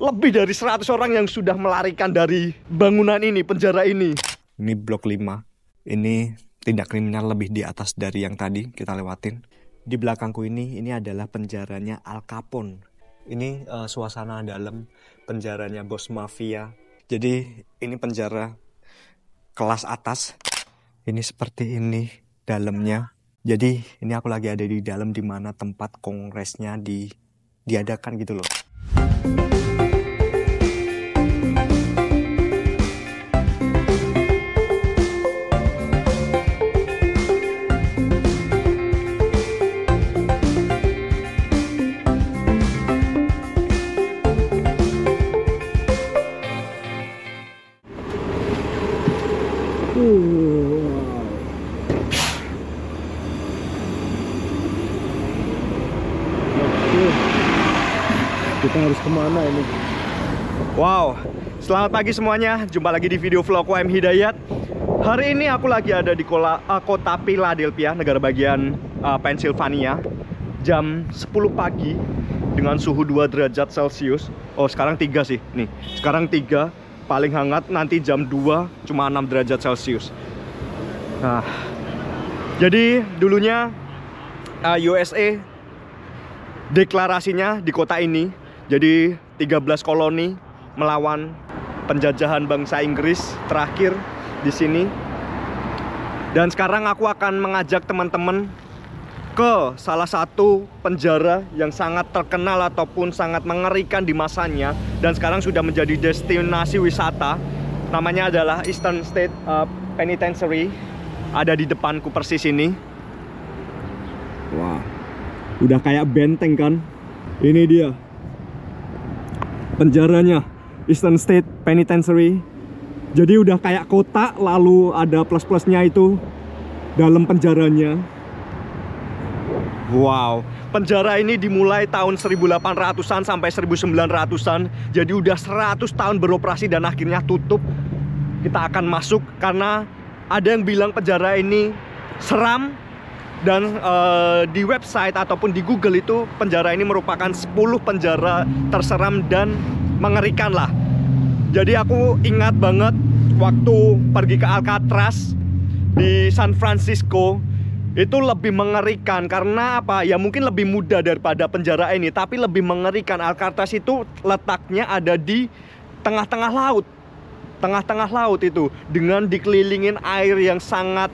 lebih dari 100 orang yang sudah melarikan dari bangunan ini, penjara ini. Ini blok 5. Ini tindak kriminal lebih di atas dari yang tadi kita lewatin. Di belakangku ini, ini adalah penjaranya Al Capone. Ini uh, suasana dalam penjaranya bos mafia. Jadi ini penjara kelas atas. Ini seperti ini dalamnya. Jadi ini aku lagi ada di dalam dimana tempat kongresnya di diadakan gitu loh. Selamat pagi semuanya, jumpa lagi di video vlog UM Hidayat Hari ini aku lagi ada di kola, uh, kota Philadelphia, negara bagian uh, Pennsylvania Jam 10 pagi dengan suhu 2 derajat Celcius Oh sekarang 3 sih, nih sekarang 3 paling hangat nanti jam 2 cuma 6 derajat Celcius Nah, jadi dulunya uh, eh, USA deklarasinya di kota ini jadi 13 koloni melawan penjajahan bangsa Inggris terakhir di sini. Dan sekarang aku akan mengajak teman-teman ke salah satu penjara yang sangat terkenal ataupun sangat mengerikan di masanya dan sekarang sudah menjadi destinasi wisata. Namanya adalah Eastern State uh, Penitentiary. Ada di depanku persis ini. Wah. Udah kayak benteng kan? Ini dia. Penjaranya. Eastern State Penitentiary. Jadi udah kayak kota lalu ada plus-plusnya itu dalam penjaranya. Wow, penjara ini dimulai tahun 1800-an sampai 1900-an. Jadi udah 100 tahun beroperasi dan akhirnya tutup. Kita akan masuk karena ada yang bilang penjara ini seram dan uh, di website ataupun di Google itu penjara ini merupakan 10 penjara terseram dan mengerikan lah jadi aku ingat banget waktu pergi ke Alcatraz di San Francisco itu lebih mengerikan karena apa ya mungkin lebih mudah daripada penjara ini tapi lebih mengerikan Alcatraz itu letaknya ada di tengah-tengah laut tengah-tengah laut itu dengan dikelilingin air yang sangat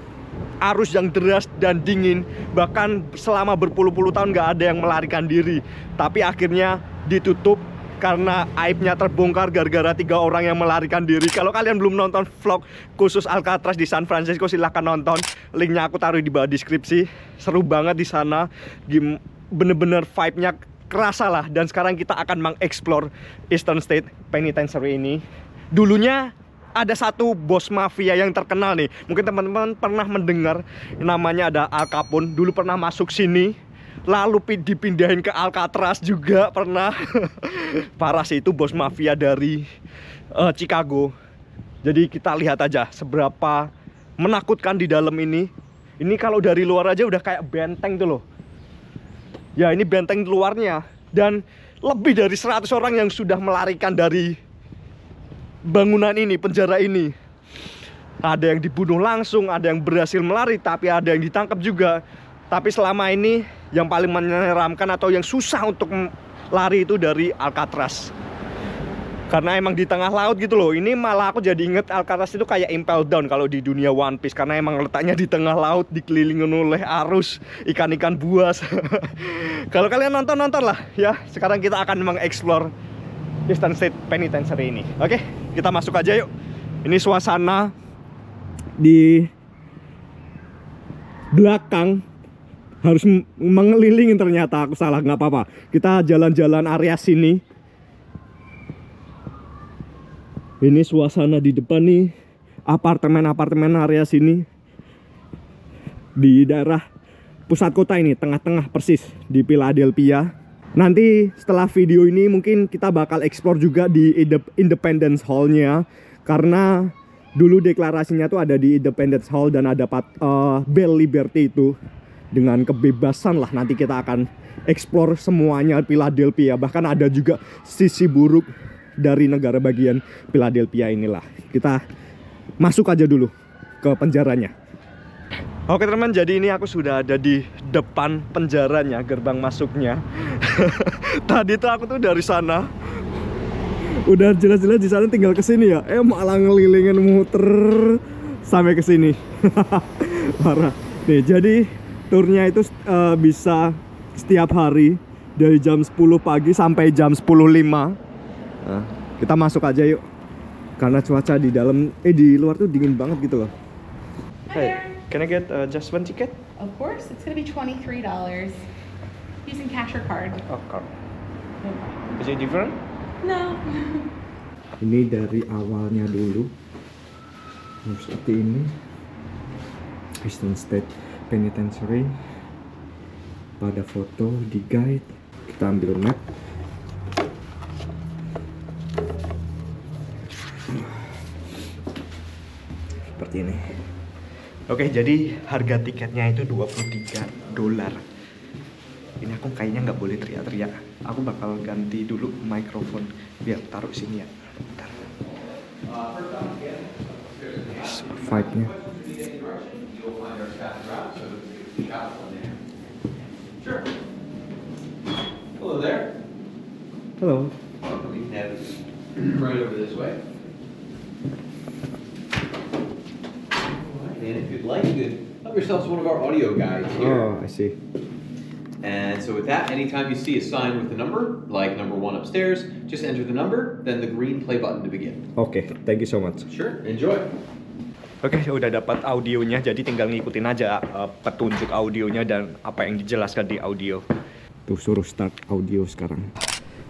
arus yang deras dan dingin bahkan selama berpuluh-puluh tahun nggak ada yang melarikan diri tapi akhirnya ditutup karena aibnya terbongkar gara-gara tiga orang yang melarikan diri. Kalau kalian belum nonton vlog khusus Alcatraz di San Francisco silahkan nonton. Linknya aku taruh di bawah deskripsi. Seru banget di sana. Bener-bener vibe-nya kerasa lah. Dan sekarang kita akan mengeksplor Eastern State Penitentiary ini. Dulunya ada satu bos mafia yang terkenal nih. Mungkin teman-teman pernah mendengar namanya ada Al Capone. Dulu pernah masuk sini lalu dipindahin ke Alcatraz juga pernah parah sih itu bos mafia dari uh, Chicago jadi kita lihat aja seberapa menakutkan di dalam ini ini kalau dari luar aja udah kayak benteng tuh loh ya ini benteng luarnya dan lebih dari 100 orang yang sudah melarikan dari bangunan ini penjara ini ada yang dibunuh langsung ada yang berhasil melari tapi ada yang ditangkap juga tapi selama ini yang paling menyeramkan atau yang susah untuk lari itu dari Alcatraz karena emang di tengah laut gitu loh ini malah aku jadi inget Alcatraz itu kayak impel down kalau di dunia One Piece karena emang letaknya di tengah laut dikelilingin oleh arus ikan-ikan buas kalau kalian nonton nonton lah ya sekarang kita akan mengeksplor Eastern State Penitentiary ini oke kita masuk aja yuk ini suasana di belakang harus mengelilingi ternyata aku salah nggak apa-apa kita jalan-jalan area sini ini suasana di depan nih apartemen-apartemen area sini di daerah pusat kota ini tengah-tengah persis di Philadelphia nanti setelah video ini mungkin kita bakal explore juga di Independence Hall-nya karena dulu deklarasinya tuh ada di Independence Hall dan ada uh, Bell Liberty itu dengan kebebasan lah nanti kita akan explore semuanya Philadelphia bahkan ada juga sisi buruk dari negara bagian Philadelphia inilah kita masuk aja dulu ke penjaranya Oke teman, jadi ini aku sudah ada di depan penjaranya, gerbang masuknya. Tadi tuh aku tuh dari sana udah jelas-jelas di sana tinggal kesini ya. Eh malah ngelilingin muter sampai kesini sini. Parah. Nih, jadi turnya itu uh, bisa setiap hari dari jam 10 pagi sampai jam 10.05 nah, kita masuk aja yuk karena cuaca di dalam eh di luar tuh dingin banget gitu loh hey can I get uh, just one ticket of course it's gonna be $23 using cash or card oh card is it different no ini dari awalnya dulu seperti ini Eastern State penitentiary pada foto di guide kita ambil map seperti ini oke jadi harga tiketnya itu 23 dolar ini aku kayaknya nggak boleh teriak-teriak aku bakal ganti dulu mikrofon biar taruh sini ya Bentar. Yes, Sure. Hello there. Hello. Welcome. You can have it right over this way. and if you'd like, you could help yourselves one of our audio guides here. Oh, I see. And so with that, anytime you see a sign with a number, like number one upstairs, just enter the number, then the green play button to begin. Okay, thank you so much. Sure, enjoy. Oke, okay, udah dapat audionya, jadi tinggal ngikutin aja uh, petunjuk audionya dan apa yang dijelaskan di audio. Tuh suruh start audio sekarang.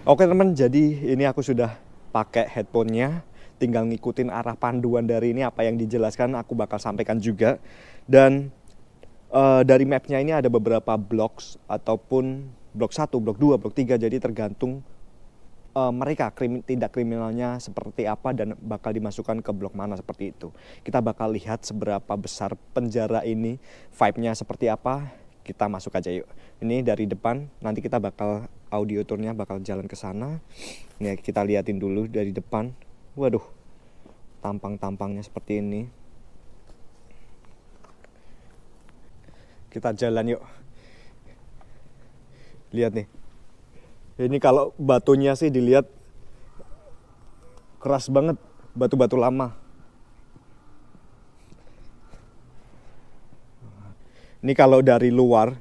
Oke okay, teman, jadi ini aku sudah pakai headphone-nya. tinggal ngikutin arah panduan dari ini apa yang dijelaskan aku bakal sampaikan juga. Dan uh, dari map-nya ini ada beberapa blocks ataupun blok 1, blok 2, blok 3, jadi tergantung uh, mereka krim, tidak kriminalnya seperti apa dan bakal dimasukkan ke blok mana seperti itu. Kita bakal lihat seberapa besar penjara ini, vibe-nya seperti apa. Kita masuk aja yuk. Ini dari depan, nanti kita bakal audio tournya bakal jalan ke sana. Nih kita liatin dulu dari depan. Waduh, tampang-tampangnya seperti ini. Kita jalan yuk. Lihat nih, ini kalau batunya sih dilihat keras banget, batu-batu lama. Ini kalau dari luar,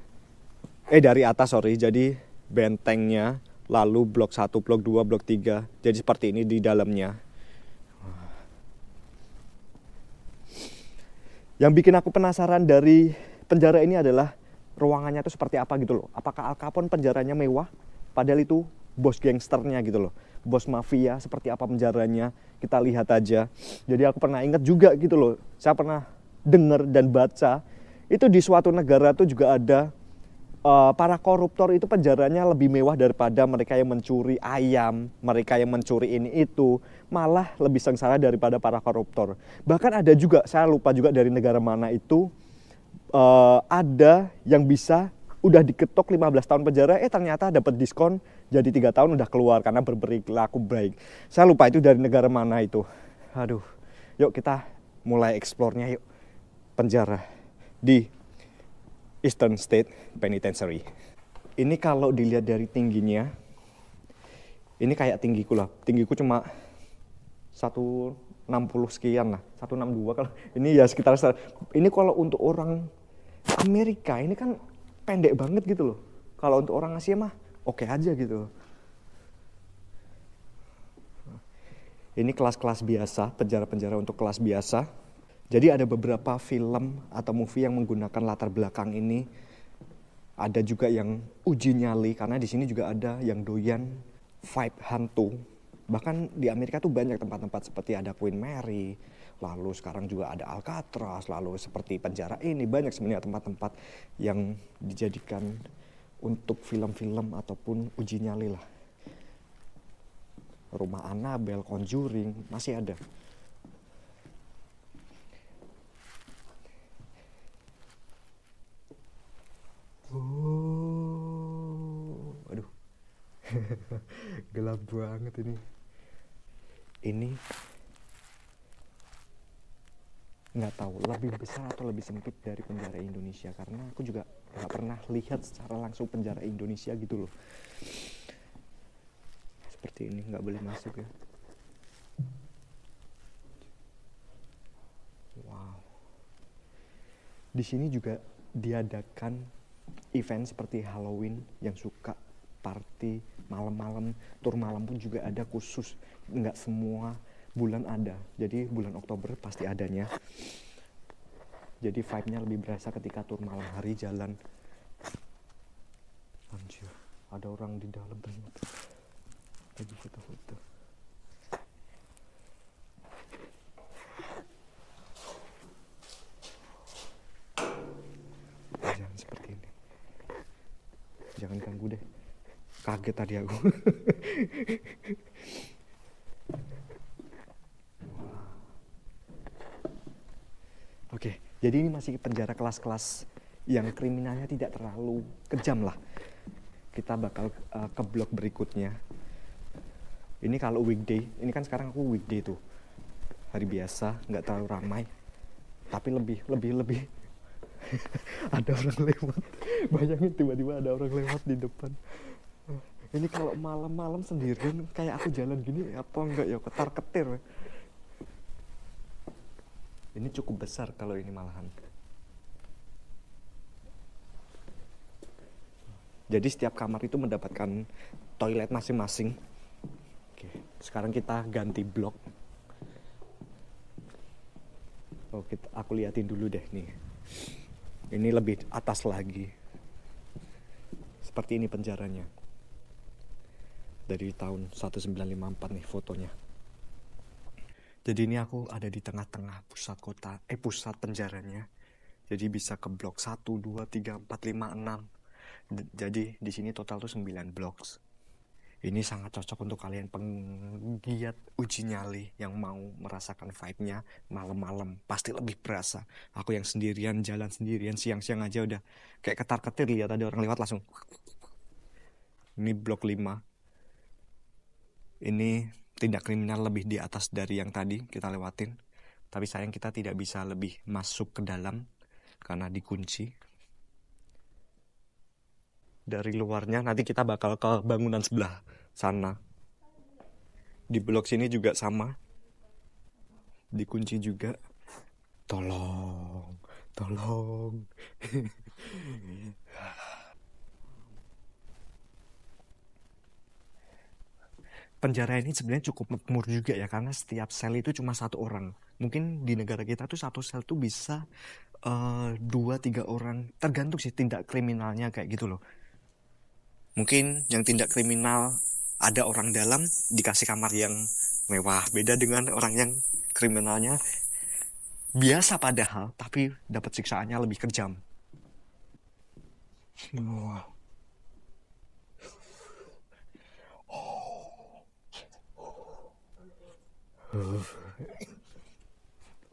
eh dari atas sorry, jadi bentengnya, lalu blok 1, blok 2, blok 3, jadi seperti ini di dalamnya. Yang bikin aku penasaran dari penjara ini adalah ruangannya itu seperti apa gitu loh. Apakah Al Capone penjaranya mewah Padahal itu bos gangsternya gitu loh. Bos mafia seperti apa penjaranya, kita lihat aja. Jadi aku pernah ingat juga gitu loh. Saya pernah dengar dan baca itu di suatu negara tuh juga ada uh, para koruptor itu penjaranya lebih mewah daripada mereka yang mencuri ayam, mereka yang mencuri ini itu, malah lebih sengsara daripada para koruptor. Bahkan ada juga saya lupa juga dari negara mana itu uh, ada yang bisa udah diketok 15 tahun penjara eh ternyata dapat diskon jadi tiga tahun udah keluar karena berperilaku baik saya lupa itu dari negara mana itu aduh yuk kita mulai eksplornya yuk penjara di Eastern State Penitentiary ini kalau dilihat dari tingginya ini kayak tinggiku lah tinggiku cuma 160 sekian lah 162 kalau ini ya sekitar ini kalau untuk orang Amerika ini kan pendek banget gitu loh. Kalau untuk orang Asia mah oke okay aja gitu. Ini kelas-kelas biasa, penjara-penjara untuk kelas biasa. Jadi ada beberapa film atau movie yang menggunakan latar belakang ini. Ada juga yang uji nyali karena di sini juga ada yang doyan vibe hantu. Bahkan di Amerika tuh banyak tempat-tempat seperti ada Queen Mary, lalu sekarang juga ada Alcatraz, lalu seperti penjara ini banyak sebenarnya tempat-tempat yang dijadikan untuk film-film ataupun uji nyali lah. Rumah Annabelle, Conjuring masih ada. Oh, aduh, gelap banget ini. Ini nggak tahu lebih besar atau lebih sempit dari penjara Indonesia karena aku juga nggak pernah lihat secara langsung penjara Indonesia gitu loh seperti ini nggak boleh masuk ya wow di sini juga diadakan event seperti Halloween yang suka party malam-malam tur malam pun juga ada khusus nggak semua bulan ada jadi bulan Oktober pasti adanya jadi vibe-nya lebih berasa ketika tur malam hari jalan anjir ada orang di dalam ternyata lagi foto-foto jangan seperti ini jangan ganggu deh kaget tadi aku Jadi ini masih penjara kelas-kelas yang kriminalnya tidak terlalu kejam lah. Kita bakal uh, ke blok berikutnya. Ini kalau weekday, ini kan sekarang aku weekday tuh. Hari biasa, nggak terlalu ramai. Tapi lebih, lebih, lebih. ada orang lewat. Bayangin tiba-tiba ada orang lewat di depan. Ini kalau malam-malam sendirian kayak aku jalan gini apa enggak ya ketar-ketir ini cukup besar kalau ini malahan jadi setiap kamar itu mendapatkan toilet masing-masing oke sekarang kita ganti blok Oke, oh, aku liatin dulu deh nih ini lebih atas lagi seperti ini penjaranya dari tahun 1954 nih fotonya jadi ini aku ada di tengah-tengah pusat kota, eh pusat penjaranya. Jadi bisa ke blok 1, 2, 3, 4, 5, 6. D jadi di sini total tuh 9 blok. Ini sangat cocok untuk kalian penggiat uji nyali yang mau merasakan vibe-nya malam-malam. Pasti lebih berasa. Aku yang sendirian, jalan sendirian, siang-siang aja udah kayak ketar-ketir lihat ada orang lewat langsung. Ini blok 5. Ini tindak kriminal lebih di atas dari yang tadi kita lewatin. Tapi sayang kita tidak bisa lebih masuk ke dalam karena dikunci. Dari luarnya nanti kita bakal ke bangunan sebelah sana. Di blok sini juga sama. Dikunci juga. Tolong, tolong. penjara ini sebenarnya cukup makmur juga ya karena setiap sel itu cuma satu orang. Mungkin di negara kita tuh satu sel tuh bisa uh, dua tiga orang tergantung sih tindak kriminalnya kayak gitu loh. Mungkin yang tindak kriminal ada orang dalam dikasih kamar yang mewah beda dengan orang yang kriminalnya biasa padahal tapi dapat siksaannya lebih kejam. Wow.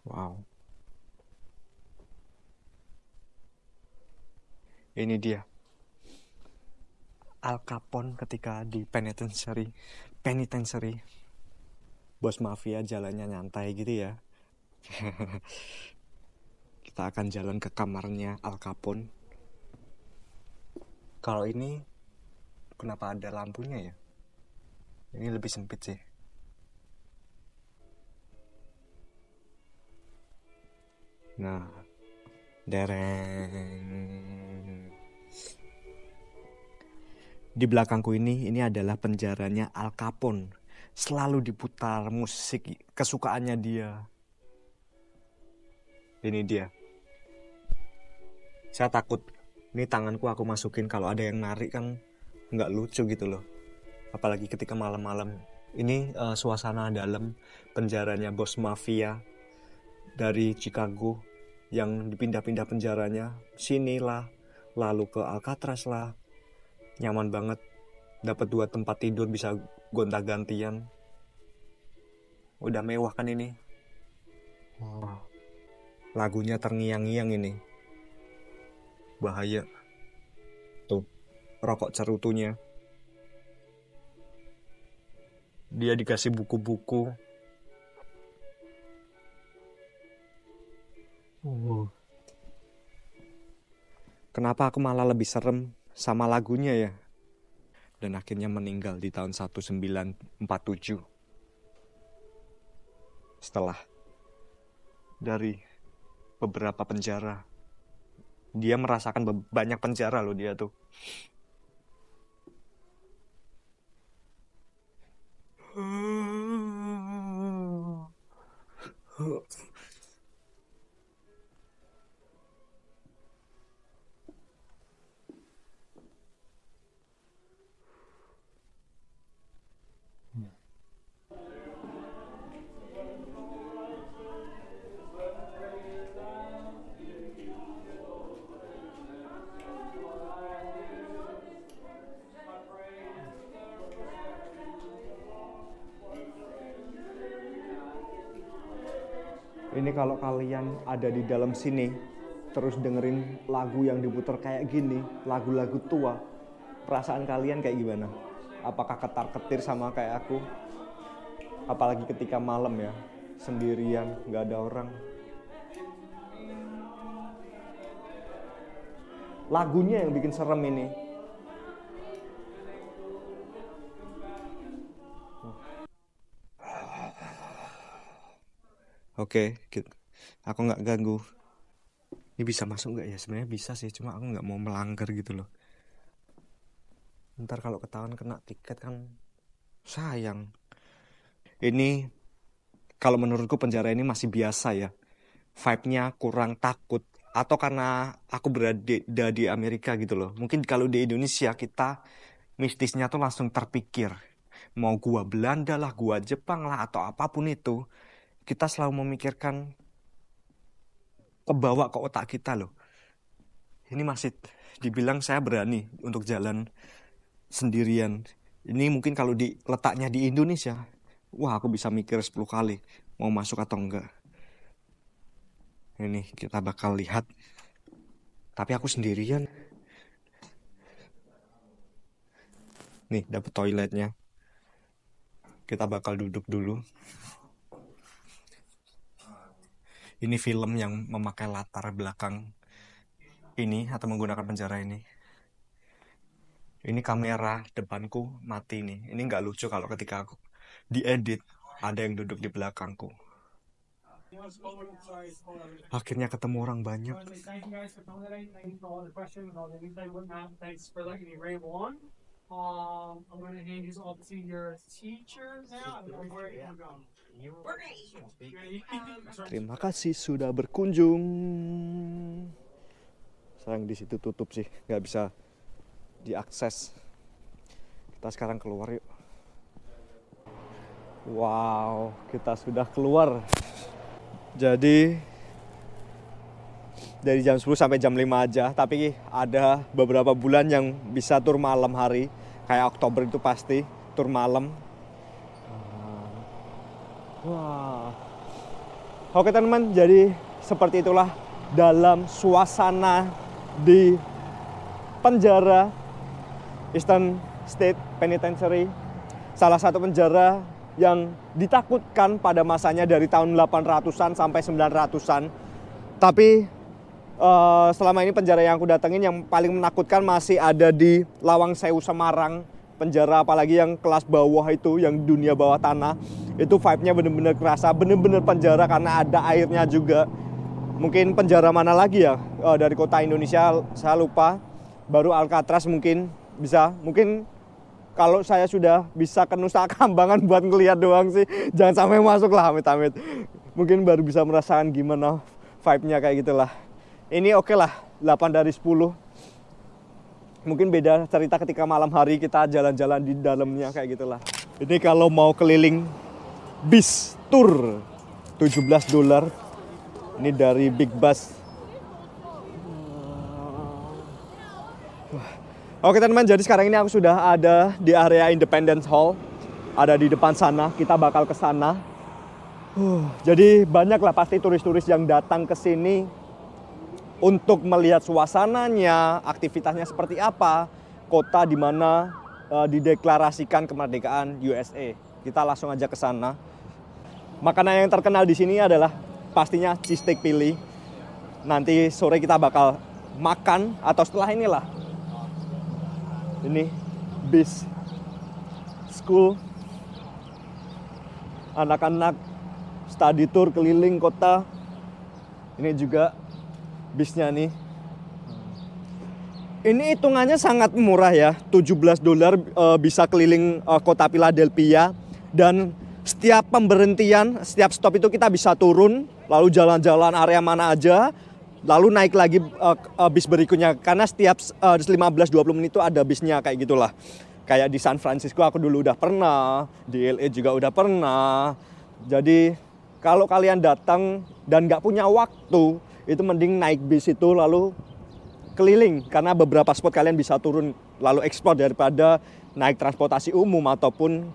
wow. Ini dia. Al Capone ketika di penitentiary, penitentiary. Bos mafia jalannya nyantai gitu ya. Kita akan jalan ke kamarnya Al Capone. Kalau ini kenapa ada lampunya ya? Ini lebih sempit sih. Nah, dereng. Di belakangku ini, ini adalah penjaranya Al Capone. Selalu diputar musik kesukaannya dia. Ini dia. Saya takut. Ini tanganku aku masukin kalau ada yang narik kan nggak lucu gitu loh. Apalagi ketika malam-malam. Ini uh, suasana dalam penjaranya bos mafia dari Chicago yang dipindah-pindah penjaranya sinilah lalu ke Alcatraz lah nyaman banget dapat dua tempat tidur bisa gonta-gantian udah mewah kan ini wow. lagunya terngiang-ngiang ini bahaya tuh rokok cerutunya dia dikasih buku-buku kenapa aku malah lebih serem sama lagunya ya. Dan akhirnya meninggal di tahun 1947. Setelah dari beberapa penjara. Dia merasakan banyak penjara loh dia tuh. Oh. kalian ada di dalam sini terus dengerin lagu yang diputar kayak gini, lagu-lagu tua, perasaan kalian kayak gimana? Apakah ketar-ketir sama kayak aku? Apalagi ketika malam ya, sendirian, nggak ada orang. Lagunya yang bikin serem ini. Oke, okay, kita aku nggak ganggu ini bisa masuk nggak ya sebenarnya bisa sih cuma aku nggak mau melanggar gitu loh ntar kalau ketahuan kena tiket kan sayang ini kalau menurutku penjara ini masih biasa ya vibe-nya kurang takut atau karena aku berada di Amerika gitu loh mungkin kalau di Indonesia kita mistisnya tuh langsung terpikir mau gua Belanda lah gua Jepang lah atau apapun itu kita selalu memikirkan kebawa ke otak kita loh ini masih dibilang saya berani untuk jalan sendirian ini mungkin kalau di letaknya di Indonesia wah aku bisa mikir 10 kali mau masuk atau enggak ini kita bakal lihat tapi aku sendirian nih dapat toiletnya kita bakal duduk dulu ini film yang memakai latar belakang ini atau menggunakan penjara ini ini kamera depanku mati nih ini nggak lucu kalau ketika aku diedit ada yang duduk di belakangku akhirnya ketemu orang banyak Um, I'm going to hand off to your teacher now. Terima kasih sudah berkunjung. Sayang di situ tutup sih, nggak bisa diakses. Kita sekarang keluar yuk. Wow, kita sudah keluar. Jadi dari jam 10 sampai jam 5 aja, tapi ada beberapa bulan yang bisa tur malam hari. Kayak Oktober itu pasti tur malam Wah. Oke teman-teman, jadi seperti itulah dalam suasana di penjara Eastern State Penitentiary, salah satu penjara yang ditakutkan pada masanya dari tahun 800-an sampai 900-an. Tapi uh, selama ini penjara yang aku datengin yang paling menakutkan masih ada di Lawang Sewu Semarang penjara apalagi yang kelas bawah itu yang dunia bawah tanah itu vibe-nya bener-bener kerasa bener-bener penjara karena ada airnya juga mungkin penjara mana lagi ya uh, dari kota Indonesia saya lupa baru Alcatraz mungkin bisa mungkin kalau saya sudah bisa ke Nusa Kambangan buat ngelihat doang sih jangan sampai masuk lah amit-amit mungkin baru bisa merasakan gimana vibe-nya kayak gitulah ini oke okay lah 8 dari 10 mungkin beda cerita ketika malam hari kita jalan-jalan di dalamnya kayak gitulah. Ini kalau mau keliling bis tour 17 dolar. Ini dari Big Bus. Oke teman-teman, jadi sekarang ini aku sudah ada di area Independence Hall. Ada di depan sana, kita bakal ke sana. Uh, jadi banyaklah pasti turis-turis yang datang ke sini untuk melihat suasananya, aktivitasnya seperti apa, kota di mana uh, dideklarasikan kemerdekaan USA. Kita langsung aja ke sana. Makanan yang terkenal di sini adalah pastinya steak pilih. Nanti sore kita bakal makan atau setelah inilah. Ini bis school anak-anak study tour keliling kota. Ini juga bisnya nih. Ini hitungannya sangat murah ya, 17 dolar e, bisa keliling e, kota Philadelphia dan setiap pemberhentian, setiap stop itu kita bisa turun, lalu jalan-jalan area mana aja, lalu naik lagi e, e, bis berikutnya karena setiap e, 15-20 menit itu ada bisnya kayak gitulah. Kayak di San Francisco aku dulu udah pernah, di LA juga udah pernah. Jadi kalau kalian datang dan nggak punya waktu, itu mending naik bis itu lalu keliling karena beberapa spot kalian bisa turun lalu eksplor daripada naik transportasi umum ataupun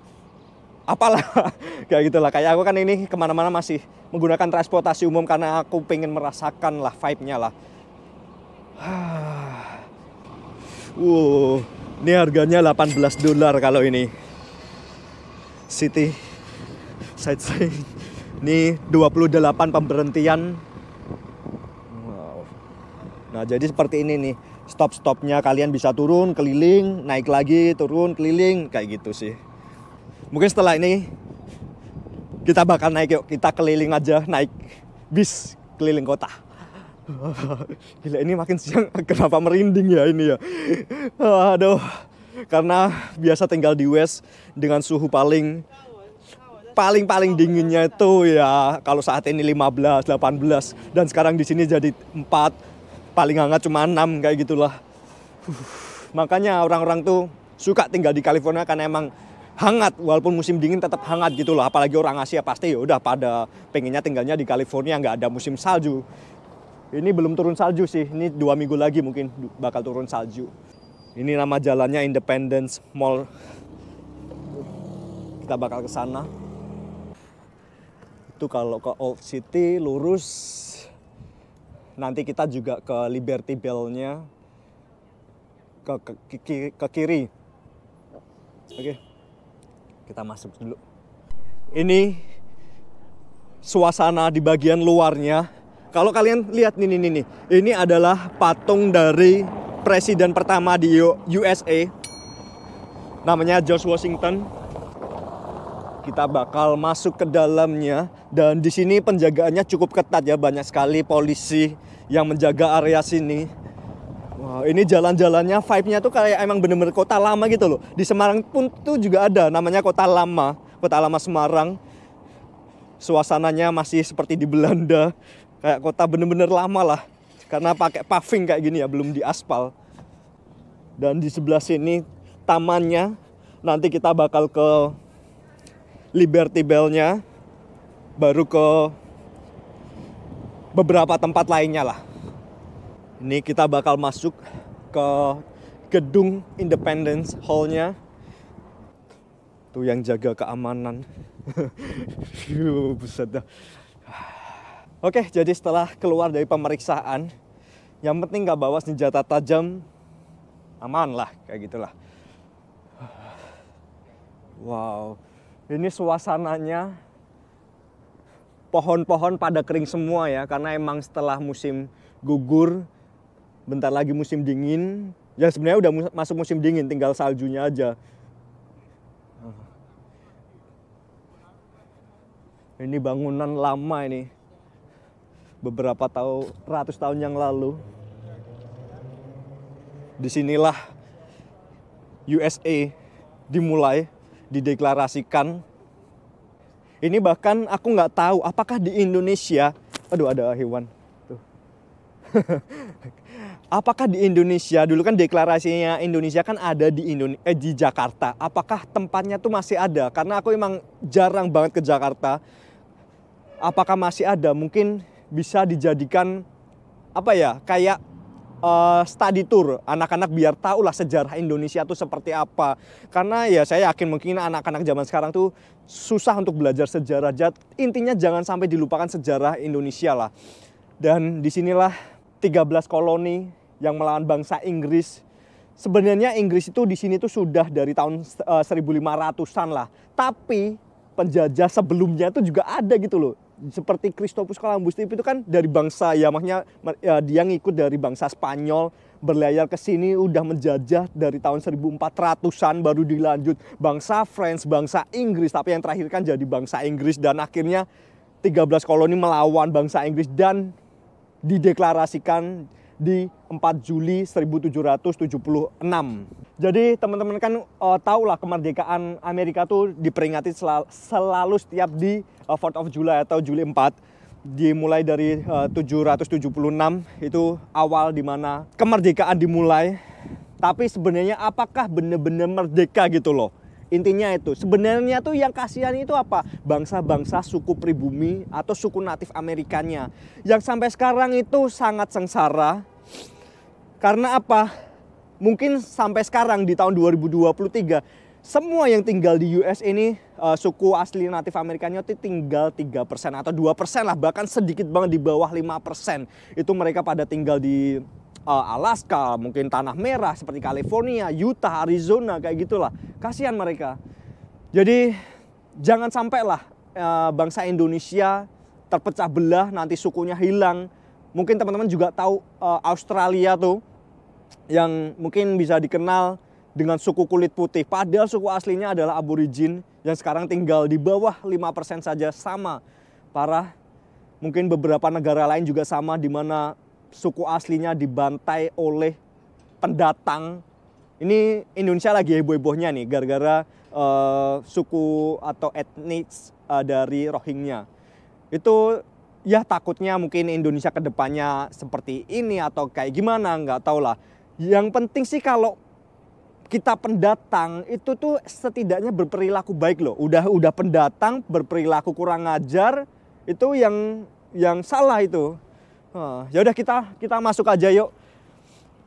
apalah kayak gitulah kayak aku kan ini kemana-mana masih menggunakan transportasi umum karena aku pengen merasakan lah vibe-nya lah wow uh, ini harganya 18 dolar kalau ini city sightseeing ini 28 pemberhentian Nah, jadi seperti ini nih. Stop-stopnya kalian bisa turun, keliling, naik lagi, turun, keliling, kayak gitu sih. Mungkin setelah ini kita bakal naik yuk, kita keliling aja, naik bis keliling kota. Gila ini makin siang kenapa merinding ya ini ya. Aduh. Karena biasa tinggal di West dengan suhu paling paling-paling dinginnya itu ya kalau saat ini 15, 18 dan sekarang di sini jadi 4, paling hangat cuma 6 kayak gitulah uh, makanya orang-orang tuh suka tinggal di California karena emang hangat walaupun musim dingin tetap hangat gitu loh apalagi orang Asia pasti ya udah pada pengennya tinggalnya di California nggak ada musim salju ini belum turun salju sih ini dua minggu lagi mungkin bakal turun salju ini nama jalannya Independence Mall kita bakal ke sana itu kalau ke Old City lurus Nanti kita juga ke Liberty Bell-nya ke, ke, ke, ke kiri. Oke. Okay. Kita masuk dulu. Ini suasana di bagian luarnya. Kalau kalian lihat nih nih nih. Ini adalah patung dari presiden pertama di USA. Namanya George Washington kita bakal masuk ke dalamnya dan di sini penjagaannya cukup ketat ya banyak sekali polisi yang menjaga area sini. wow, ini jalan-jalannya vibe-nya tuh kayak emang bener-bener kota lama gitu loh. Di Semarang pun tuh juga ada namanya kota lama, kota lama Semarang. Suasananya masih seperti di Belanda, kayak kota bener-bener lama lah. Karena pakai paving kayak gini ya, belum di aspal Dan di sebelah sini tamannya, nanti kita bakal ke Liberty Bell-nya baru ke beberapa tempat lainnya lah. Ini kita bakal masuk ke gedung Independence Hall-nya. Tuh yang jaga keamanan. Oke, jadi setelah keluar dari pemeriksaan, yang penting nggak bawa senjata tajam, aman lah, kayak gitulah. Wow, ini suasananya pohon-pohon pada kering semua ya karena emang setelah musim gugur bentar lagi musim dingin. Ya sebenarnya udah masuk musim dingin tinggal saljunya aja. Ini bangunan lama ini. Beberapa tahun ratus tahun yang lalu. Disinilah USA dimulai dideklarasikan. Ini bahkan aku nggak tahu apakah di Indonesia, aduh ada hewan tuh. apakah di Indonesia dulu kan deklarasinya Indonesia kan ada di Indonesia, eh, di Jakarta. Apakah tempatnya tuh masih ada? Karena aku emang jarang banget ke Jakarta. Apakah masih ada? Mungkin bisa dijadikan apa ya kayak uh, study tour anak-anak biar tahu lah sejarah Indonesia itu seperti apa karena ya saya yakin mungkin anak-anak zaman sekarang tuh susah untuk belajar sejarah jat intinya jangan sampai dilupakan sejarah Indonesia lah dan disinilah 13 koloni yang melawan bangsa Inggris sebenarnya Inggris itu di sini tuh sudah dari tahun uh, eh, 1500-an lah. Tapi penjajah sebelumnya itu juga ada gitu loh seperti Christopus Columbus itu kan dari bangsa ya makanya ya, dia ngikut dari bangsa Spanyol berlayar ke sini udah menjajah dari tahun 1400-an baru dilanjut bangsa French, bangsa Inggris tapi yang terakhir kan jadi bangsa Inggris dan akhirnya 13 koloni melawan bangsa Inggris dan dideklarasikan di 4 Juli 1776. Jadi teman-teman kan uh, eh, tahu lah kemerdekaan Amerika tuh diperingati selalu, selalu setiap di uh, eh, 4 of July atau Juli 4 dimulai dari eh, uh, 776 itu awal dimana kemerdekaan dimulai tapi sebenarnya apakah benar-benar merdeka gitu loh Intinya itu, sebenarnya tuh yang kasihan itu apa? Bangsa-bangsa suku pribumi atau suku natif Amerikanya yang sampai sekarang itu sangat sengsara. Karena apa? Mungkin sampai sekarang di tahun 2023 semua yang tinggal di US ini uh, suku asli natif Amerikanya itu tinggal 3% atau 2% lah bahkan sedikit banget di bawah 5%. Itu mereka pada tinggal di Eh, Alaska, mungkin tanah merah seperti California, Utah, Arizona kayak gitulah. Kasihan mereka. Jadi jangan sampailah uh, bangsa Indonesia terpecah belah nanti sukunya hilang. Mungkin teman-teman juga tahu eh, Australia tuh yang mungkin bisa dikenal dengan suku kulit putih. Padahal suku aslinya adalah aborigin yang sekarang tinggal di bawah 5% saja sama. Parah. Mungkin beberapa negara lain juga sama di mana suku aslinya dibantai oleh pendatang. Ini Indonesia lagi heboh-hebohnya nih gara-gara uh, suku atau etnis uh, dari Rohingya. Itu ya takutnya mungkin Indonesia kedepannya seperti ini atau kayak gimana nggak tau lah. Yang penting sih kalau kita pendatang itu tuh setidaknya berperilaku baik loh. Udah udah pendatang berperilaku kurang ajar itu yang yang salah itu Nah, ya udah kita kita masuk aja yuk.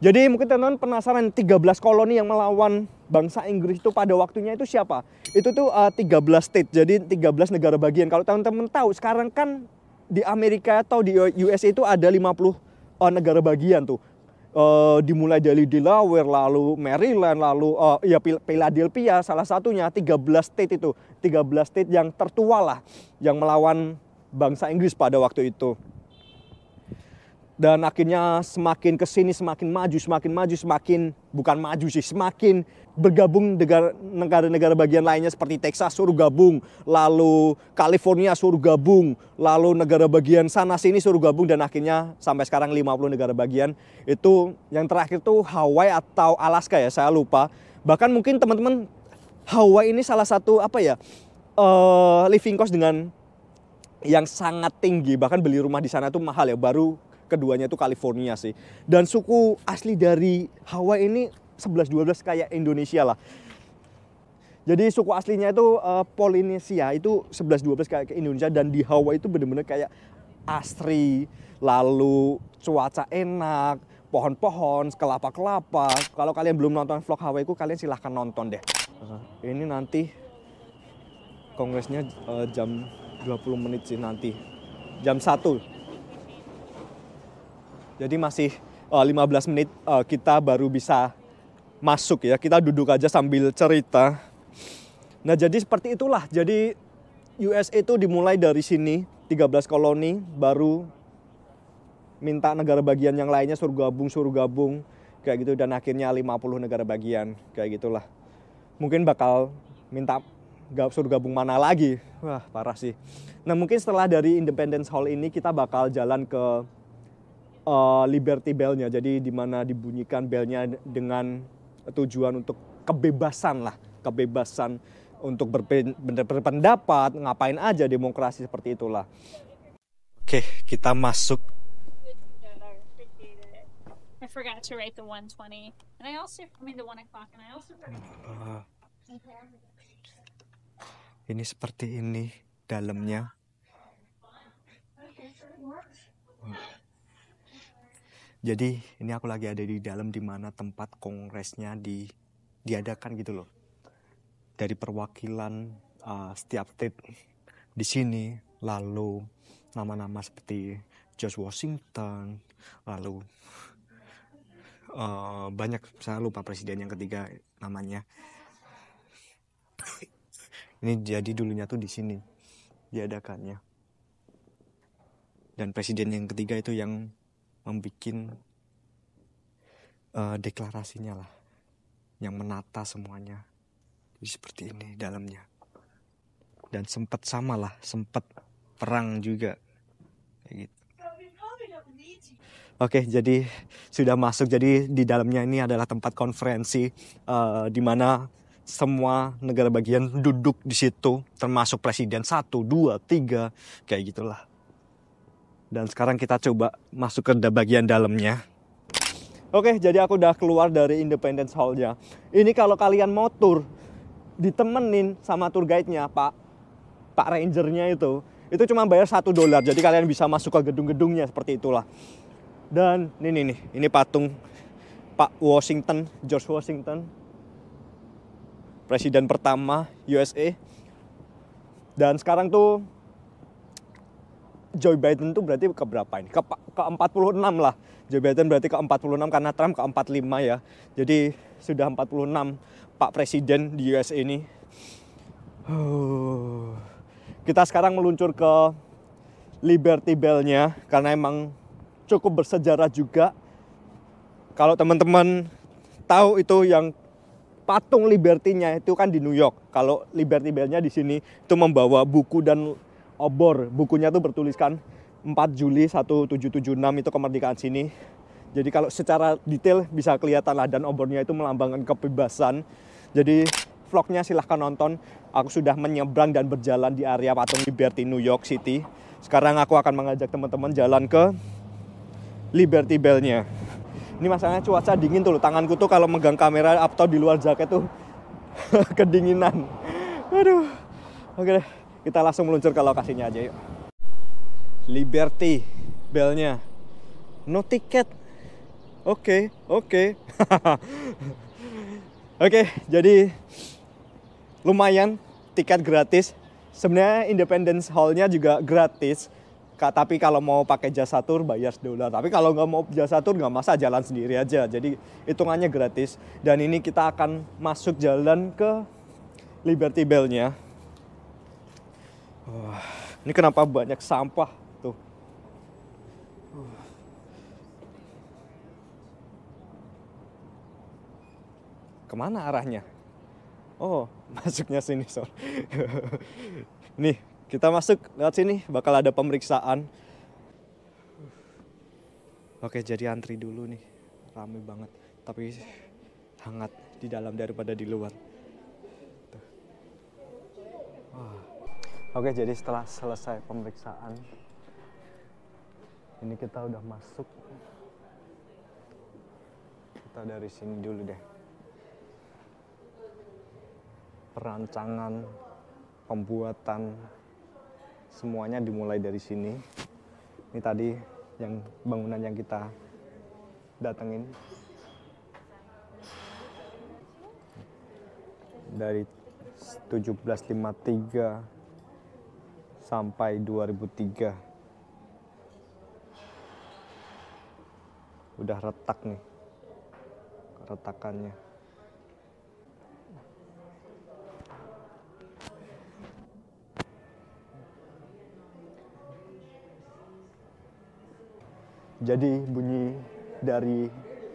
Jadi mungkin teman-teman penasaran 13 koloni yang melawan bangsa Inggris itu pada waktunya itu siapa? Itu tuh uh, eh, 13 state, jadi 13 negara bagian. Kalau teman-teman tahu sekarang kan di Amerika atau di US itu ada 50 uh, eh, negara bagian tuh. Uh, dimulai dari Delaware, lalu Maryland, lalu uh, ya Philadelphia salah satunya 13 state itu, 13 state yang tertua lah yang melawan bangsa Inggris pada waktu itu dan akhirnya semakin ke sini semakin maju semakin maju semakin bukan maju sih semakin bergabung dengan negara-negara bagian lainnya seperti Texas suruh gabung lalu California suruh gabung lalu negara bagian sana sini suruh gabung dan akhirnya sampai sekarang 50 negara bagian itu yang terakhir tuh Hawaii atau Alaska ya saya lupa bahkan mungkin teman-teman Hawaii ini salah satu apa ya uh, living cost dengan yang sangat tinggi bahkan beli rumah di sana tuh mahal ya baru keduanya itu California sih. Dan suku asli dari Hawaii ini 11-12 kayak Indonesia lah. Jadi suku aslinya itu uh, eh, Polinesia itu 11-12 kayak Indonesia dan di Hawaii itu bener-bener kayak asri, lalu cuaca enak, pohon-pohon, kelapa-kelapa. Kalau kalian belum nonton vlog Hawaii ku kalian silahkan nonton deh. Eh, ini nanti kongresnya uh, jam 20 menit sih nanti. Jam 1 jadi masih uh, eh, 15 menit uh, kita baru bisa masuk ya. Kita duduk aja sambil cerita. Nah, jadi seperti itulah. Jadi USA itu dimulai dari sini, 13 koloni baru minta negara bagian yang lainnya suruh gabung, suruh gabung kayak gitu dan akhirnya 50 negara bagian kayak gitulah. Mungkin bakal minta suruh gabung mana lagi. Wah, parah sih. Nah, mungkin setelah dari Independence Hall ini kita bakal jalan ke uh, liberty bellnya, jadi di mana dibunyikan bell-nya dengan tujuan untuk kebebasan lah, kebebasan untuk berpendapat, ngapain aja demokrasi seperti itulah. Oke, kita masuk. ini seperti ini dalamnya. Jadi ini aku lagi ada di dalam di mana tempat kongresnya di diadakan gitu loh. Dari perwakilan uh, setiap state di sini lalu nama-nama seperti George Washington lalu uh, banyak saya lupa presiden yang ketiga namanya ini jadi dulunya tuh di sini diadakannya dan presiden yang ketiga itu yang membuat uh, deklarasinya lah yang menata semuanya Jadi seperti ini dalamnya dan sempat sama lah sempat perang juga kayak gitu Oke, jadi sudah masuk. Jadi di dalamnya ini adalah tempat konferensi uh, di mana semua negara bagian duduk di situ, termasuk presiden satu, dua, tiga, kayak gitulah. Dan sekarang kita coba masuk ke bagian dalamnya. Oke, jadi aku udah keluar dari Independence Hall-nya. Ini kalau kalian mau tour, ditemenin sama tour guide-nya, Pak. Pak Ranger-nya itu. Itu cuma bayar satu dolar, jadi kalian bisa masuk ke gedung-gedungnya seperti itulah. Dan ini nih, nih, ini patung Pak Washington, George Washington. Presiden pertama USA. Dan sekarang tuh Joe Biden itu berarti ke berapa ini? Ke, ke 46 lah. Joe Biden berarti ke 46 karena Trump ke 45 ya. Jadi sudah 46 Pak Presiden di US ini. Kita sekarang meluncur ke Liberty Bell-nya karena emang cukup bersejarah juga. Kalau teman-teman tahu itu yang patung Liberty-nya itu kan di New York. Kalau Liberty Bell-nya di sini itu membawa buku dan obor bukunya tuh bertuliskan 4 Juli 1776 itu kemerdekaan sini jadi kalau secara detail bisa kelihatan lah dan obornya itu melambangkan kebebasan jadi vlognya silahkan nonton aku sudah menyebrang dan berjalan di area patung Liberty New York City sekarang aku akan mengajak teman-teman jalan ke Liberty Bellnya ini masalahnya cuaca dingin tuh loh. tanganku tuh kalau megang kamera atau di luar jaket tuh kedinginan aduh oke deh kita langsung meluncur ke lokasinya aja yuk. Liberty belnya. No tiket. Oke, okay, oke. Okay. oke, okay, jadi lumayan tiket gratis. Sebenarnya Independence Hall-nya juga gratis. Tapi kalau mau pakai jasa tur bayar dolar. Tapi kalau nggak mau jasa tur nggak masa jalan sendiri aja. Jadi hitungannya gratis. Dan ini kita akan masuk jalan ke Liberty Bell-nya. Wah, ini kenapa banyak sampah tuh? Kemana arahnya? Oh, masuknya sini, sob Nih, kita masuk lewat sini, bakal ada pemeriksaan. Oke, jadi antri dulu nih. Rame banget, tapi hangat di dalam daripada di luar. Wah. Oke, jadi setelah selesai pemeriksaan, ini kita udah masuk. Kita dari sini dulu deh. Perancangan, pembuatan, semuanya dimulai dari sini. Ini tadi yang bangunan yang kita datengin. Dari 1753 sampai 2003 udah retak nih retakannya jadi bunyi dari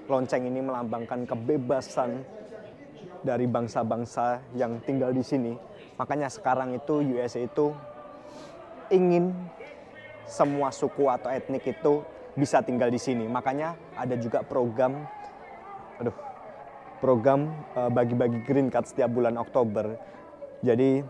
lonceng ini melambangkan kebebasan dari bangsa-bangsa yang tinggal di sini makanya sekarang itu USA itu ingin semua suku atau etnik itu bisa tinggal di sini. Makanya ada juga program aduh program eh, bagi-bagi green card setiap bulan Oktober. Jadi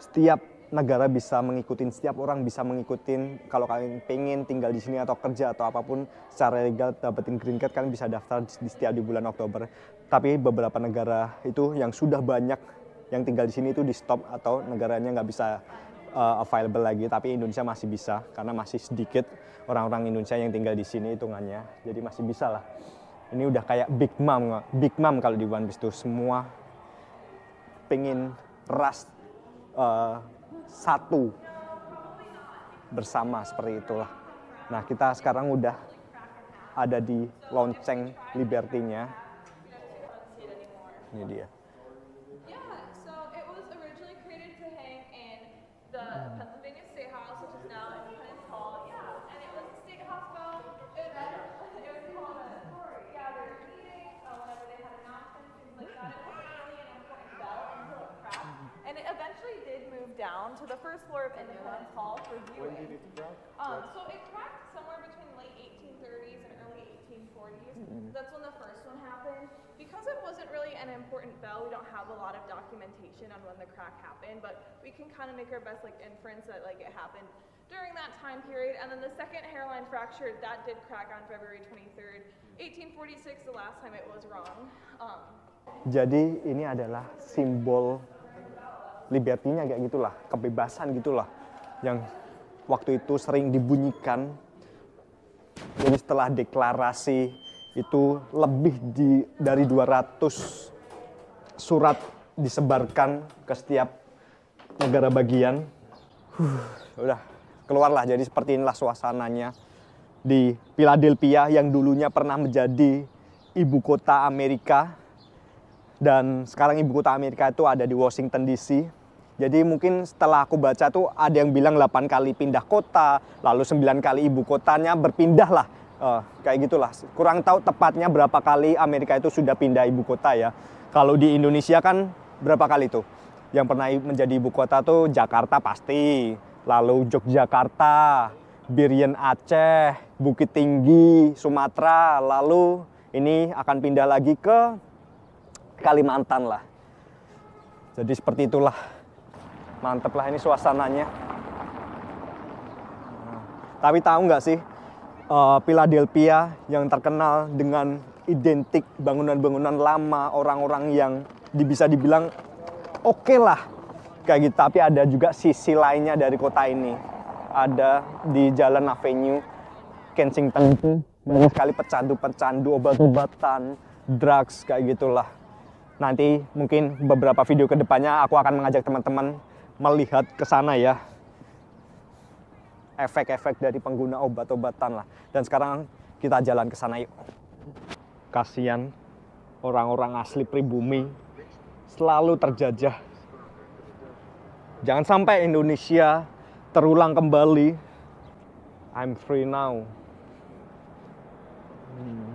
setiap negara bisa mengikuti, setiap orang bisa mengikuti. Kalau kalian pengen tinggal di sini atau kerja atau apapun secara legal dapetin green card, kalian bisa daftar di setiap di bulan Oktober. Tapi beberapa negara itu yang sudah banyak yang tinggal di sini itu di stop atau negaranya nggak bisa uh, available lagi, tapi Indonesia masih bisa karena masih sedikit orang-orang Indonesia yang tinggal di sini hitungannya. Jadi masih bisa lah. Ini udah kayak big mom, big mom kalau di One Piece tuh semua pengen ras uh, satu bersama seperti itulah. Nah kita sekarang udah ada di lonceng Liberty-nya. Ini dia. to the first floor of Independence Hall for viewing. When did it crack? Um, so it cracked somewhere between late 1830s and early 1840s. Mm-hmm. That's when the first one happened. Because it wasn't really an important bell, we don't have a lot of documentation on when the crack happened, but we can kind of make our best like inference that like it happened during that time period. And then the second hairline fracture, that did crack on February 23rd, 1846, the last time it was wrong. Um, Jadi ini adalah simbol libertinya kayak gitulah, kebebasan gitulah yang waktu itu sering dibunyikan. Jadi setelah deklarasi itu lebih di, dari 200 surat disebarkan ke setiap negara bagian. Huh, udah keluarlah jadi seperti inilah suasananya di Philadelphia yang dulunya pernah menjadi ibu kota Amerika dan sekarang ibu kota Amerika itu ada di Washington DC jadi mungkin setelah aku baca tuh ada yang bilang 8 kali pindah kota, lalu 9 kali ibu kotanya berpindah lah. Uh, kayak gitulah. Kurang tahu tepatnya berapa kali Amerika itu sudah pindah ibu kota ya. Kalau di Indonesia kan berapa kali tuh? Yang pernah menjadi ibu kota tuh Jakarta pasti, lalu Yogyakarta, Birian Aceh, Bukit Tinggi, Sumatera, lalu ini akan pindah lagi ke Kalimantan lah. Jadi seperti itulah mantep lah ini suasananya nah, tapi tahu nggak sih uh, Philadelphia yang terkenal dengan identik bangunan-bangunan lama orang-orang yang bisa dibilang oke okay lah kayak gitu tapi ada juga sisi lainnya dari kota ini ada di Jalan Avenue Kensington itu mhm. banyak sekali pecandu-pecandu obat-obatan drugs kayak gitulah nanti mungkin beberapa video kedepannya aku akan mengajak teman-teman melihat ke sana ya efek-efek dari pengguna obat-obatan lah. Dan sekarang kita jalan ke sana yuk. Kasihan orang-orang asli pribumi selalu terjajah. Jangan sampai Indonesia terulang kembali. I'm free now. Hmm.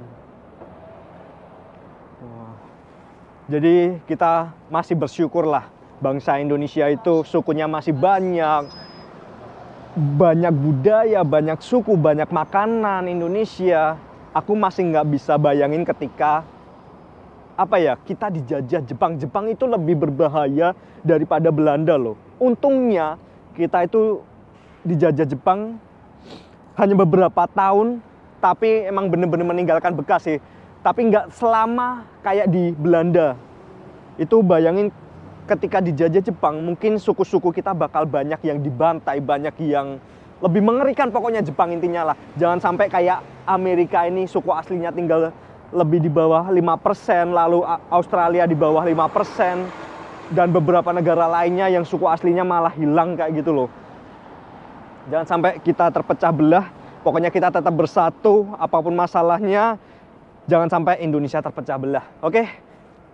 Jadi kita masih bersyukur lah bangsa Indonesia itu sukunya masih banyak, banyak budaya, banyak suku, banyak makanan Indonesia. Aku masih nggak bisa bayangin ketika apa ya kita dijajah Jepang. Jepang itu lebih berbahaya daripada Belanda loh. Untungnya kita itu dijajah Jepang hanya beberapa tahun, tapi emang bener-bener meninggalkan bekas sih. Tapi nggak selama kayak di Belanda. Itu bayangin ketika dijajah Jepang mungkin suku-suku kita bakal banyak yang dibantai, banyak yang lebih mengerikan pokoknya Jepang intinya lah. Jangan sampai kayak Amerika ini suku aslinya tinggal lebih di bawah 5%, lalu Australia di bawah 5% dan beberapa negara lainnya yang suku aslinya malah hilang kayak gitu loh. Jangan sampai kita terpecah belah, pokoknya kita tetap bersatu apapun masalahnya. Jangan sampai Indonesia terpecah belah. Oke,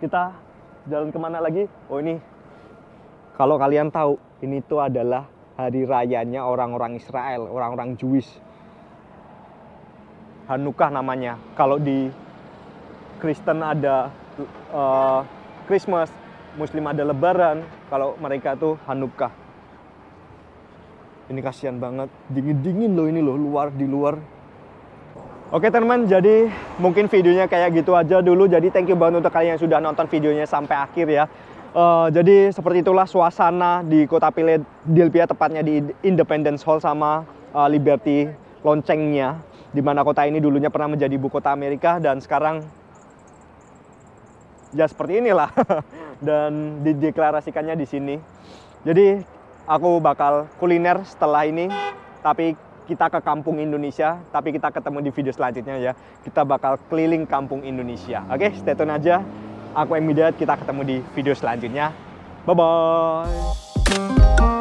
kita jalan kemana lagi? Oh ini, kalau kalian tahu, ini tuh adalah hari rayanya orang-orang Israel, orang-orang Jewish. Hanukkah namanya. Kalau di Kristen ada uh, Christmas, Muslim ada Lebaran. Kalau mereka tuh Hanukkah. Ini kasihan banget, dingin-dingin loh ini loh luar di luar Oke teman, teman jadi mungkin videonya kayak gitu aja dulu. Jadi thank you banget untuk kalian yang sudah nonton videonya sampai akhir ya. Uh, jadi seperti itulah suasana di kota Pile Dilpia, tepatnya di Independence Hall sama uh, Liberty loncengnya. Dimana kota ini dulunya pernah menjadi ibu kota Amerika dan sekarang ya seperti inilah. dan dideklarasikannya di sini. Jadi aku bakal kuliner setelah ini, tapi kita ke kampung Indonesia, tapi kita ketemu di video selanjutnya ya. Kita bakal keliling kampung Indonesia. Oke, okay, stay tune aja. Aku Emidat, kita ketemu di video selanjutnya. Bye-bye.